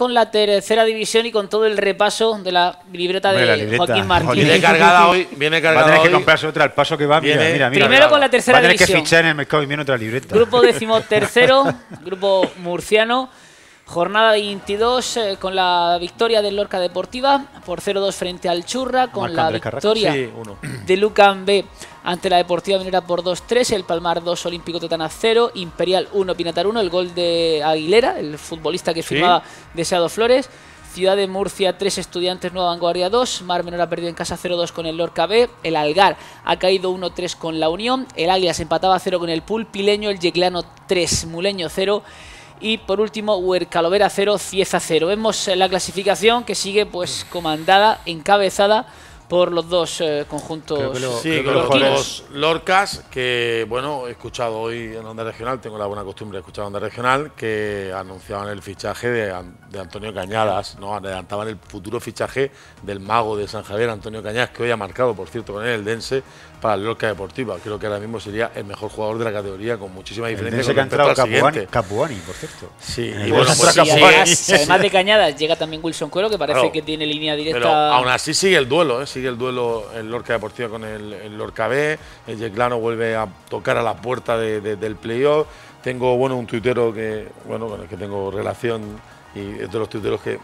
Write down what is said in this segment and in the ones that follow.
con la tercera división y con todo el repaso de la libreta de Joaquín Martínez. Viene cargada hoy, viene cargada Va a tener que comprarse otra al paso que va, mira, Primero con la tercera división. Va a tener que fichar en el mercado y viene otra libreta. Grupo decimotercero, grupo murciano, jornada 22 eh, con la victoria del Lorca Deportiva por 0-2 frente al Churra, con la victoria de Lucan B ante la Deportiva Minera por 2-3, el Palmar 2, Olímpico Tetana 0, Imperial 1, Pinatar 1, el gol de Aguilera, el futbolista que firmaba Deseado Flores. Ciudad de Murcia 3, Estudiantes Nueva Vanguardia 2, Mar Menor ha perdido en casa 0-2 con el Lorca B, el Algar ha caído 1-3 con la Unión, el alias empataba 0 con el Pulpileño, el Yeclano 3, Muleño 0 y por último Huercalovera 0, Cieza 0. Vemos la clasificación que sigue pues comandada, encabezada por los dos eh, conjuntos. los, Lorcas, que bueno, he escuchado hoy en Onda Regional, tengo la buena costumbre de escuchar Onda Regional, que anunciaban el fichaje de, Antonio Cañadas, ¿no? Adelantaban el futuro fichaje del mago de San Javier, Antonio Cañadas, que hoy ha marcado, por cierto, con él el Dense para el Lorca Deportiva. Creo que ahora mismo sería el mejor jugador de la categoría, con muchísimas diferencias que ha entrado Capuani, por cierto. Sí, y bueno, pues, además, de Cañadas, llega también Wilson Cuero, que parece que tiene línea directa. Pero aún así sigue el duelo, ¿eh? el duelo en Lorca Deportiva con el, Lorca B, el Yeclano vuelve a tocar a la puerta del playoff. Tengo bueno, un tuitero que, bueno, con el que tengo relación y es de los tuiteros que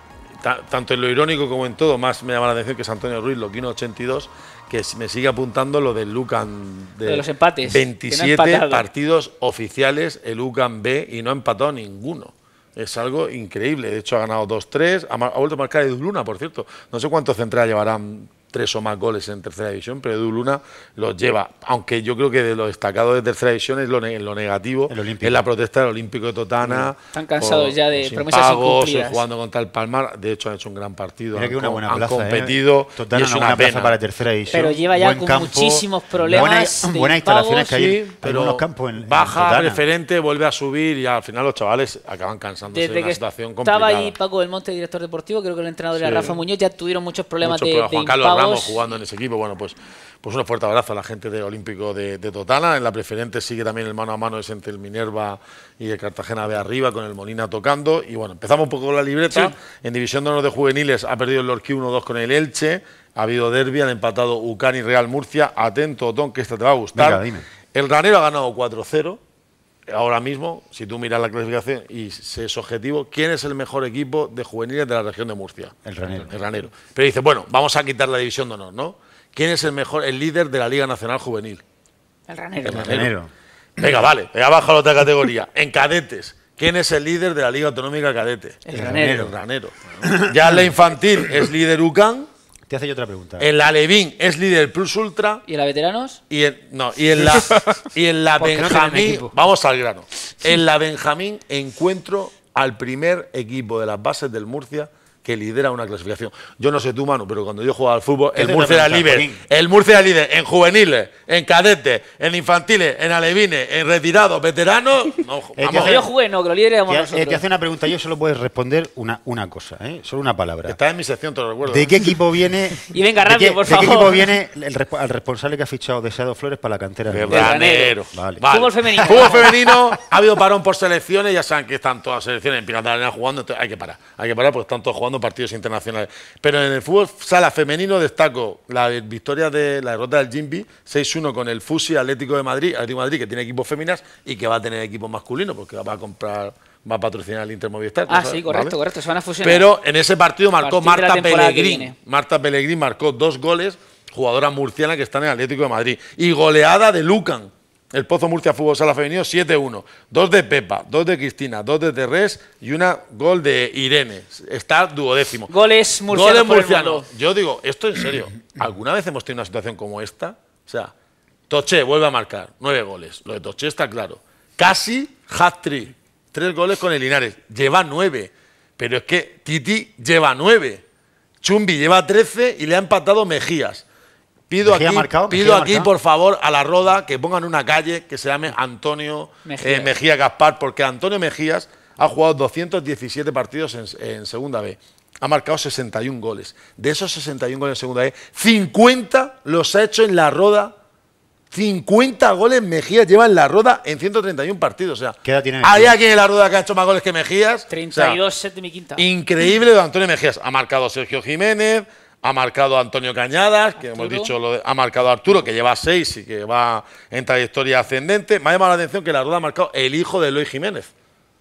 tanto en lo irónico como en todo, más me llama la atención que es Antonio Ruiz, Loquino 82, que me sigue apuntando lo del Lucan de, los empates. 27 partidos oficiales, el Lucan B, y no ha empatado ninguno. Es algo increíble. De hecho, ha ganado 2-3. Ha, vuelto a marcar Edu Luna, por cierto. No sé cuántos centrales llevarán tres o más goles en tercera división, pero Edu Luna los lleva. Aunque yo creo que de lo destacados de tercera división es lo, negativo, es la protesta del Olímpico de Totana. Están cansados ya de promesas pagos, eh, jugando contra el Palmar. De hecho, han hecho un gran partido. Eh. competido. es una, pena. para tercera división. Pero lleva ya con muchísimos problemas. buenas instalaciones que hay pero los campos. En, baja, referente, vuelve a subir y al final los chavales acaban cansándose de una situación complicada. Estaba ahí Paco del Monte, director deportivo, creo que el entrenador era Rafa Muñoz, ya tuvieron muchos problemas de, de Juan estamos jugando en ese equipo. Bueno, pues, pues un fuerte abrazo a la gente de Olímpico de, Totana. En la preferente sigue también el mano a mano es entre el Minerva y el Cartagena de arriba, con el Molina tocando. Y bueno, empezamos un poco con la libreta. En División de Honor de Juveniles ha perdido el Lorquí 1-2 con el Elche. Ha habido derbi, han empatado Ucán y Real Murcia. Atento, Otón, que esta te va a gustar. El Granero ha ganado 4-0 ahora mismo, si tú miras la clasificación y se es objetivo, ¿quién es el mejor equipo de juveniles de la región de Murcia? El Ranero. El Ranero. Pero dice, bueno, vamos a quitar la división de honor, ¿no? ¿Quién es el mejor, el líder de la Liga Nacional Juvenil? El Ranero. El Ranero. Venga, vale, venga, a la otra categoría. En cadetes. ¿Quién es el líder de la Liga Autonómica Cadete? El, ranero. El ranero. Ya en la infantil es líder UCAN te hace yo otra pregunta. la Levín es líder Plus Ultra. ¿Y en la veteranos? Y no, y en la, y en la Benjamín. vamos al grano. En la Benjamín encuentro al primer equipo de las bases del Murcia que lidera una clasificación. Yo no sé tu mano, pero cuando yo jugaba al fútbol, el Murcia era líder. El Murcia era líder en juveniles, en cadetes, en infantiles, en alevines, en retirados, veteranos. yo jugué, no, que lo líderes éramos nosotros. Te hace una pregunta, yo solo puedes responder una, una cosa, ¿eh? solo una palabra. Está en mi sección, te lo recuerdo. ¿De ¿eh? qué equipo viene? y venga rápido, por favor. ¿De qué equipo viene el, responsable que ha fichado Deseado Flores para la cantera? De verano Vale. Fútbol femenino. Fútbol femenino. ha habido parón por selecciones, ya saben que están todas las selecciones en Pirata jugando, entonces hay que parar. Hay que parar porque están todos jugando partidos internacionales. Pero en el fútbol sala femenino destaco la victoria de la derrota del Jimby 6-1 con el Fusi Atlético de Madrid, Atlético Madrid que tiene equipos femeninas y que va a tener equipos masculinos porque va a comprar va a patrocinar el Inter Movistar. Ah, sí, correcto, correcto, se van a fusionar. Pero en ese partido marcó Marta Pellegrini. Marta Pellegrín marcó dos goles, jugadora murciana que está en el Atlético de Madrid y goleada de Lucan el Pozo Murcia Fútbol Sala Femenino 7-1. Dos de Pepa, dos de Cristina, dos de Terrés y una gol de Irene. Está duodécimo. Goles murcianos. Yo digo, esto en serio. ¿Alguna vez hemos tenido una situación como esta? O sea, Toche vuelve a marcar nueve goles. Lo de Toche está claro. Casi hat Tres goles con el Linares. Lleva nueve. Pero es que Titi lleva nueve. Chumbi lleva trece y le ha empatado Mejías. Pido aquí, pido aquí por favor, a la Roda que pongan una calle que se llame Antonio eh, Mejía, Gaspar, porque Antonio Mejías ha jugado 217 partidos en, Segunda B. Ha marcado 61 goles. De esos 61 goles en Segunda B, 50 los ha hecho en la Roda. 50 goles Mejías lleva en la Roda en 131 partidos. O sea, ¿Qué tiene ¿Hay alguien en la Roda que ha hecho más goles que Mejías? 32, o mi quinta. Increíble de Antonio Mejías. Ha marcado Sergio Jiménez. Ha marcado Antonio Cañadas, que hemos dicho, ha marcado Arturo, que lleva seis y que va en trayectoria ascendente. Me ha llamado la atención que la rueda ha marcado el hijo de Luis Jiménez.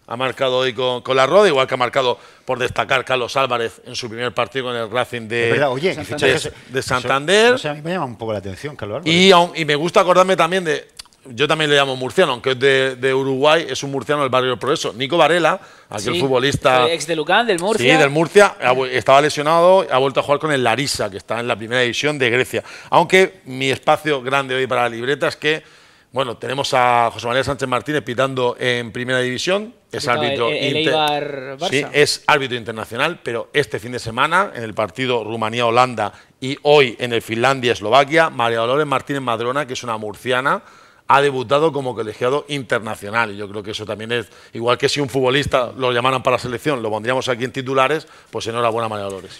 Ha marcado hoy con, la Roda, igual que ha marcado, por destacar, Carlos Álvarez en su primer partido con el Racing de, de Santander. a mí me llama un poco la atención, Carlos Álvarez. y me gusta acordarme también de yo también le llamo murciano, aunque es de, Uruguay, es un murciano del barrio del Progreso. Nico Varela, aquel futbolista. Eh, ex de Lucán, del Murcia. Sí, del Murcia, estaba lesionado, ha vuelto a jugar con el Larissa, que está en la primera división de Grecia. Aunque mi espacio grande hoy para la libreta es que. Bueno, tenemos a José María Sánchez Martínez pitando en primera división. Es árbitro, es árbitro internacional, pero este fin de semana, en el partido Rumanía-Holanda y hoy en el Finlandia-Eslovaquia, María Dolores Martínez Madrona, que es una murciana, ha debutado como colegiado internacional. Y yo creo que eso también es, igual que si un futbolista lo llamaran para la selección, lo pondríamos aquí en titulares, pues enhorabuena, María Dolores.